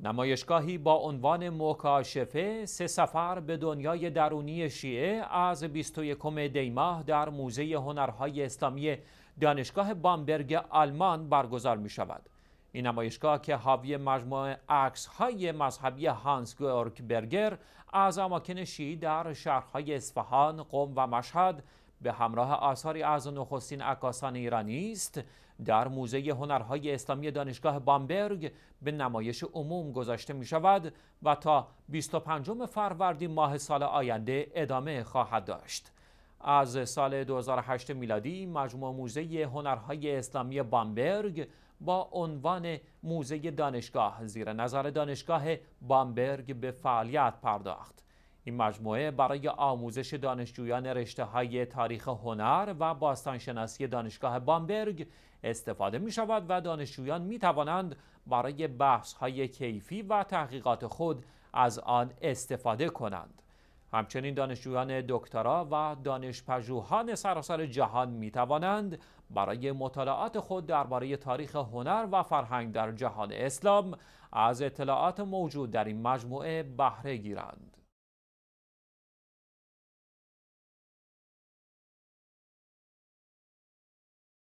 نمایشگاهی با عنوان مکاشفه سه سفر به دنیای درونی شیعه از 21 دیماه در موزه هنرهای اسلامی دانشگاه بامبرگ آلمان برگزار می شود. این نمایشگاه که حاوی مجموعه عکس های مذهبی هانس گورک برگر از اماکن شیعی در شهرهای اصفهان، قم و مشهد به همراه آثاری از نخستین عکاسان ایرانی است در موزه هنرهای اسلامی دانشگاه بامبرگ به نمایش عموم گذاشته می شود و تا 25 فروردین ماه سال آینده ادامه خواهد داشت. از سال 2008 میلادی مجموع موزه هنرهای اسلامی بامبرگ با عنوان موزه دانشگاه زیر نظر دانشگاه بامبرگ به فعالیت پرداخت. این مجموعه برای آموزش دانشجویان رشته های تاریخ هنر و باستانشناسی دانشگاه بامبرگ استفاده می شود و دانشجویان می توانند برای بحث های کیفی و تحقیقات خود از آن استفاده کنند. همچنین دانشجویان دکترا و دانشپژوهان سراسر جهان می توانند برای مطالعات خود درباره تاریخ هنر و فرهنگ در جهان اسلام از اطلاعات موجود در این مجموعه بهره گیرند.